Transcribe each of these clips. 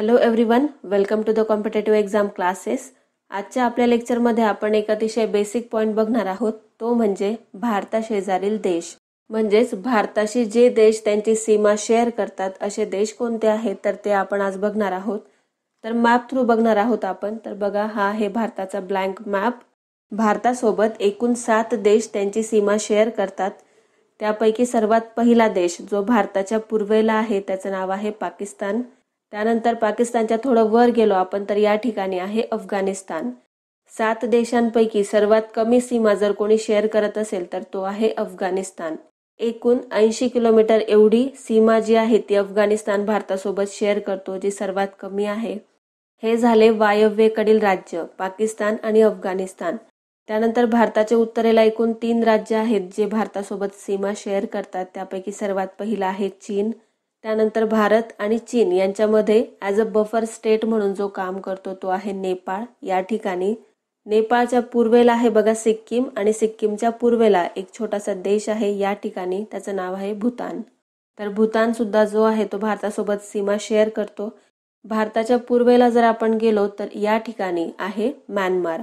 hello one welcome to the competitive exam classes आजच्या आपल्या लेक्चरमध्ये आपण एक अतिशय बेसिक पॉईंट बघणार आहोत तो म्हणजे भारताशेजारील देश म्हणजेच भारताशी जे देश त्यांची सीमा शेअर करतात असे देश कोणते आहेत तर ते आपण आज बघणार आहोत तर मॅप थ्रू बघणार आहोत आपण तर बघा हा आहे भारताचा ब्लँक मॅप भारतासोबत एकूण सात देश त्यांची सीमा शेअर करतात त्यापैकी सर्वात पहिला देश जो भारताच्या पूर्वेला आहे त्याचं नाव आहे पाकिस्तान त्यानंतर पाकिस्तानच्या थोडं वर गेलो आपण तर या ठिकाणी आहे अफगाणिस्तान सात देशांपैकी सर्वात कमी सीमा जर कोणी शेअर करत असेल तर तो आहे अफगाणिस्तान एकूण ऐंशी किलोमीटर एवढी सीमा जी आहे ती अफगाणिस्तान भारतासोबत शेअर करतो जी सर्वात कमी आहे हे झाले वायव्येकडील राज्य पाकिस्तान आणि अफगाणिस्तान त्यानंतर भारताच्या उत्तरेला एकूण तीन राज्य आहेत जे भारतासोबत सीमा शेअर करतात त्यापैकी सर्वात पहिलं आहे चीन त्यानंतर भारत आणि चीन यांच्यामध्ये ॲज अ बफर स्टेट म्हणून जो काम करतो तो आहे नेपाळ या ठिकाणी नेपाळच्या पूर्वेला आहे बघा सिक्कीम आणि सिक्कीमच्या पूर्वेला एक छोटासा देश आहे या ठिकाणी त्याचं नाव आहे भूतान तर भूतान सुद्धा जो आहे तो भारतासोबत सीमा शेअर करतो भारताच्या पूर्वेला जर आपण गेलो तर या ठिकाणी आहे म्यानमार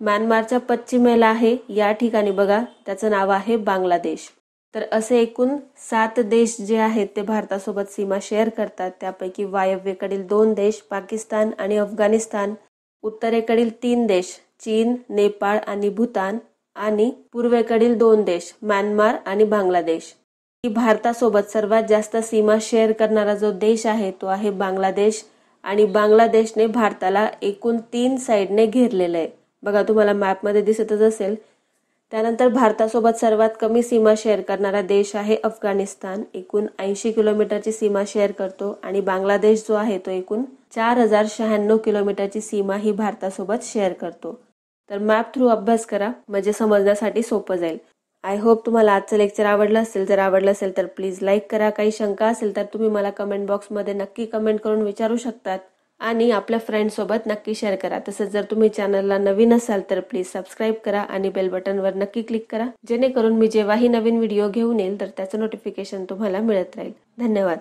म्यानमारच्या पश्चिमेला आहे या ठिकाणी बघा त्याचं नाव आहे बांगलादेश तर असे एकूण सात देश जे आहेत ते भारतासोबत सीमा शेअर करतात त्यापैकी वायव्येकडील दोन देश पाकिस्तान आणि अफगाणिस्तान उत्तरेकडील तीन देश चीन नेपाळ आणि भूतान आणि पूर्वेकडील दोन देश म्यानमार आणि बांगलादेश ही भारतासोबत सर्वात जास्त सीमा शेअर करणारा जो देश आहे तो आहे बांगलादेश आणि बांगलादेशने भारताला एकूण तीन साईडने घेरलेलं आहे बघा तुम्हाला मॅपमध्ये दिसतच असेल त्यानंतर भारतासोबत सर्वात कमी सीमा शेअर करणारा देश आहे अफगाणिस्तान एकूण ऐंशी किलोमीटरची सीमा शेअर करतो आणि बांगलादेश जो आहे तो एकूण चार हजार शहाण्णव किलोमीटरची सीमा ही भारतासोबत शेअर करतो तर मॅप थ्रू अभ्यास करा म्हणजे समजण्यासाठी सोपं जाईल आय होप तुम्हाला आजचं लेक्चर आवडलं असेल जर आवडलं असेल तर प्लीज लाईक करा काही शंका असेल तर तुम्ही मला कमेंट बॉक्समध्ये नक्की कमेंट करून विचारू शकतात आणि आपल्या फ्रेंडसोबत नक्की शेअर करा तसंच जर तुम्ही चॅनलला नवीन असाल तर प्लीज सबस्क्राईब करा आणि बेल बटनवर नक्की क्लिक करा जेणेकरून मी जेव्हाही नवीन व्हिडिओ घेऊन येईल तर त्याचं नोटिफिकेशन तुम्हाला मिळत राहील धन्यवाद